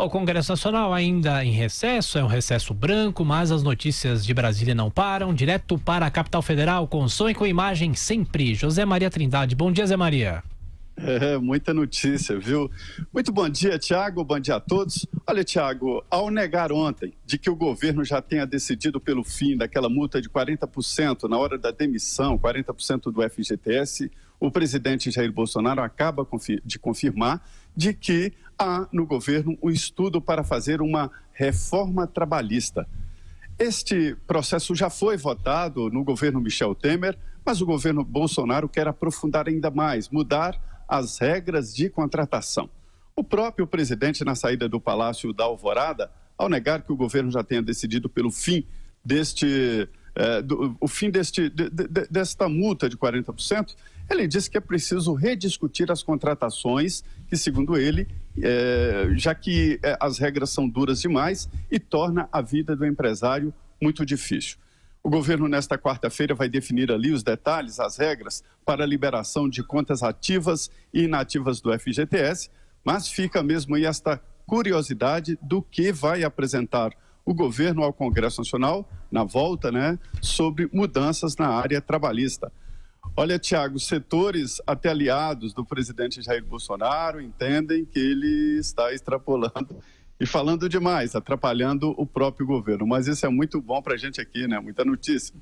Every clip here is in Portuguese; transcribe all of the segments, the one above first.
O Congresso Nacional ainda em recesso, é um recesso branco, mas as notícias de Brasília não param. Direto para a capital federal, com som e com imagem sempre. José Maria Trindade. Bom dia, Zé Maria. É, muita notícia, viu? Muito bom dia, Tiago, bom dia a todos. Olha, Tiago, ao negar ontem de que o governo já tenha decidido pelo fim daquela multa de 40% na hora da demissão, 40% do FGTS, o presidente Jair Bolsonaro acaba de confirmar de que há no governo um estudo para fazer uma reforma trabalhista. Este processo já foi votado no governo Michel Temer, mas o governo Bolsonaro quer aprofundar ainda mais, mudar as regras de contratação. O próprio presidente, na saída do Palácio da Alvorada, ao negar que o governo já tenha decidido pelo fim deste. Eh, do, o fim deste, de, de, desta multa de 40%, ele disse que é preciso rediscutir as contratações, que, segundo ele, eh, já que eh, as regras são duras demais e torna a vida do empresário muito difícil. O governo, nesta quarta-feira, vai definir ali os detalhes, as regras para a liberação de contas ativas e inativas do FGTS, mas fica mesmo aí esta curiosidade do que vai apresentar o governo ao Congresso Nacional, na volta, né, sobre mudanças na área trabalhista. Olha, Tiago, setores até aliados do presidente Jair Bolsonaro entendem que ele está extrapolando e falando demais, atrapalhando o próprio governo. Mas isso é muito bom para a gente aqui, né? Muita notícia.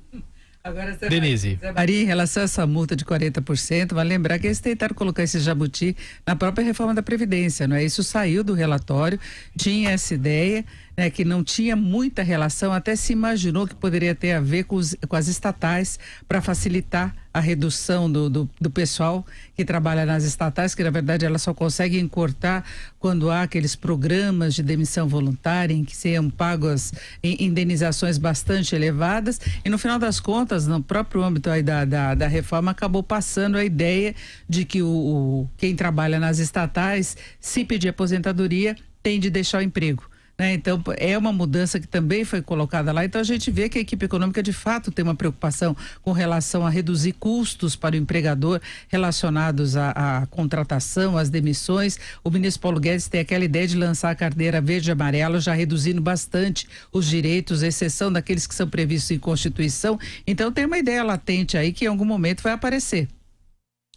Agora, Denise. Zé Maria, em relação a essa multa de 40%, vai lembrar que eles tentaram colocar esse jabuti na própria reforma da Previdência, não é? Isso saiu do relatório, tinha essa ideia, né, que não tinha muita relação, até se imaginou que poderia ter a ver com, os, com as estatais para facilitar a redução do, do, do, pessoal que trabalha nas estatais, que na verdade elas só conseguem cortar quando há aqueles programas de demissão voluntária em que sejam pagas indenizações bastante elevadas. E no final das contas, no próprio âmbito da, da, da, reforma, acabou passando a ideia de que o, o quem trabalha nas estatais, se pedir aposentadoria, tem de deixar o emprego. Né? Então, é uma mudança que também foi colocada lá. Então, a gente vê que a equipe econômica, de fato, tem uma preocupação com relação a reduzir custos para o empregador relacionados à, à contratação, às demissões. O ministro Paulo Guedes tem aquela ideia de lançar a carteira verde e amarela, já reduzindo bastante os direitos, exceção daqueles que são previstos em Constituição. Então, tem uma ideia latente aí que em algum momento vai aparecer.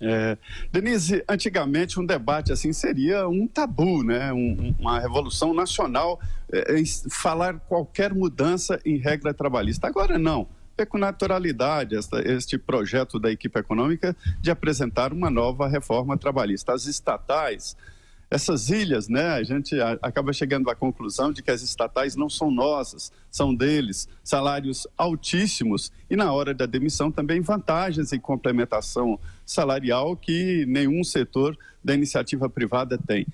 É. Denise, antigamente um debate assim seria um tabu, né? Um, uma revolução nacional é, falar qualquer mudança em regra trabalhista. Agora não. É com naturalidade esta, este projeto da equipe econômica de apresentar uma nova reforma trabalhista. As estatais essas ilhas, né, a gente acaba chegando à conclusão de que as estatais não são nossas, são deles, salários altíssimos e na hora da demissão também vantagens em complementação salarial que nenhum setor da iniciativa privada tem.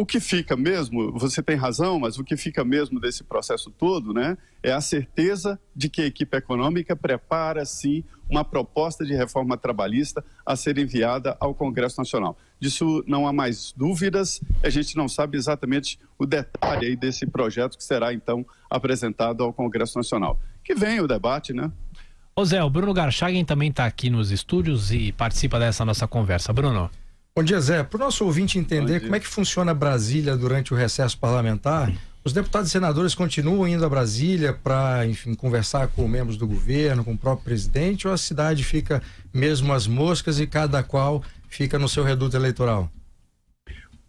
O que fica mesmo, você tem razão, mas o que fica mesmo desse processo todo, né, é a certeza de que a equipe econômica prepara sim uma proposta de reforma trabalhista a ser enviada ao Congresso Nacional. Disso não há mais dúvidas. A gente não sabe exatamente o detalhe aí desse projeto que será então apresentado ao Congresso Nacional. Que vem o debate, né? Ô Zé, o Bruno Garchagen também está aqui nos estúdios e participa dessa nossa conversa. Bruno. Bom dia, Zé. Para o nosso ouvinte entender como é que funciona Brasília durante o recesso parlamentar, os deputados e senadores continuam indo a Brasília para, enfim, conversar com membros do governo, com o próprio presidente, ou a cidade fica mesmo as moscas e cada qual fica no seu reduto eleitoral?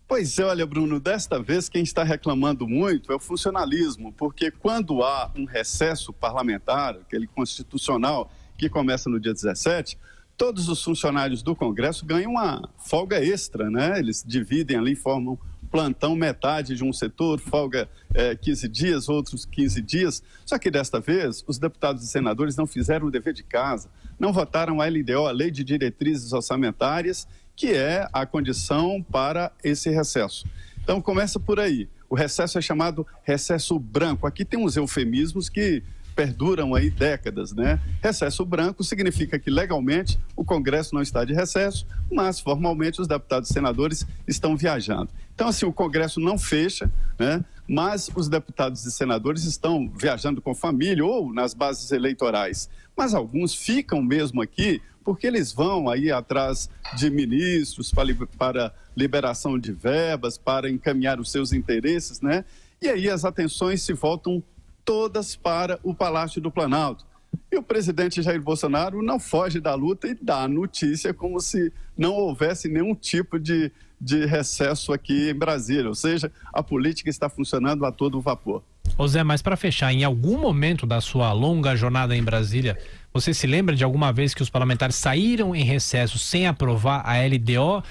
Pois é, olha, Bruno, desta vez quem está reclamando muito é o funcionalismo, porque quando há um recesso parlamentar, aquele constitucional que começa no dia 17, todos os funcionários do Congresso ganham uma folga extra, né? Eles dividem ali, formam plantão metade de um setor, folga é, 15 dias, outros 15 dias. Só que desta vez, os deputados e senadores não fizeram o dever de casa, não votaram a LDO, a Lei de Diretrizes Orçamentárias, que é a condição para esse recesso. Então, começa por aí. O recesso é chamado recesso branco. Aqui tem uns eufemismos que perduram aí décadas, né? Recesso branco significa que legalmente o Congresso não está de recesso, mas formalmente os deputados e senadores estão viajando. Então, assim, o Congresso não fecha, né? mas os deputados e senadores estão viajando com família ou nas bases eleitorais. Mas alguns ficam mesmo aqui porque eles vão aí atrás de ministros para liberação de verbas, para encaminhar os seus interesses, né? E aí as atenções se voltam todas para o Palácio do Planalto. E o presidente Jair Bolsonaro não foge da luta e dá notícia como se não houvesse nenhum tipo de, de recesso aqui em Brasília. Ou seja, a política está funcionando a todo vapor. Ô Zé, mas para fechar, em algum momento da sua longa jornada em Brasília, você se lembra de alguma vez que os parlamentares saíram em recesso sem aprovar a LDO?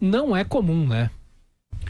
Não é comum, né?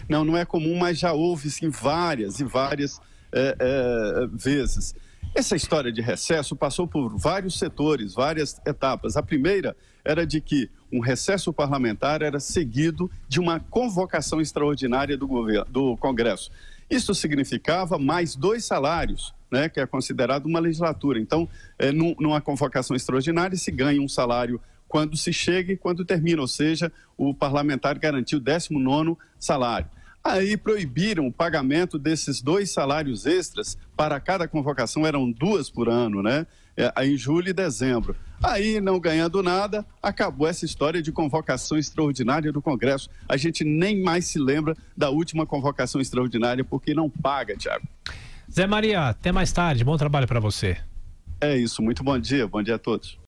Não, não é comum, mas já houve sim várias e várias é, é, vezes. Essa história de recesso passou por vários setores, várias etapas. A primeira era de que um recesso parlamentar era seguido de uma convocação extraordinária do, governo, do Congresso. Isso significava mais dois salários, né, que é considerado uma legislatura. Então, é, numa convocação extraordinária, se ganha um salário quando se chega e quando termina, ou seja, o parlamentar garantiu o 19 salário. Aí proibiram o pagamento desses dois salários extras para cada convocação, eram duas por ano, né? É, em julho e dezembro. Aí, não ganhando nada, acabou essa história de convocação extraordinária do Congresso. A gente nem mais se lembra da última convocação extraordinária, porque não paga, Tiago. Zé Maria, até mais tarde. Bom trabalho para você. É isso. Muito bom dia. Bom dia a todos.